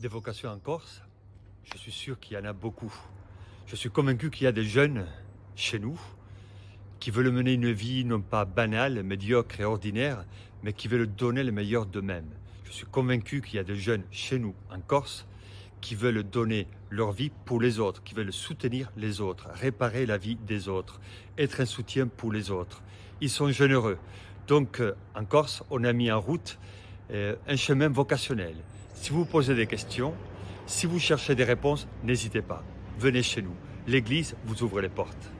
des vocations en Corse, je suis sûr qu'il y en a beaucoup. Je suis convaincu qu'il y a des jeunes chez nous qui veulent mener une vie non pas banale, médiocre et ordinaire, mais qui veulent donner le meilleur d'eux-mêmes. Je suis convaincu qu'il y a des jeunes chez nous en Corse qui veulent donner leur vie pour les autres, qui veulent soutenir les autres, réparer la vie des autres, être un soutien pour les autres. Ils sont généreux. Donc euh, en Corse, on a mis en route euh, un chemin vocationnel, si vous posez des questions, si vous cherchez des réponses, n'hésitez pas. Venez chez nous. L'Église vous ouvre les portes.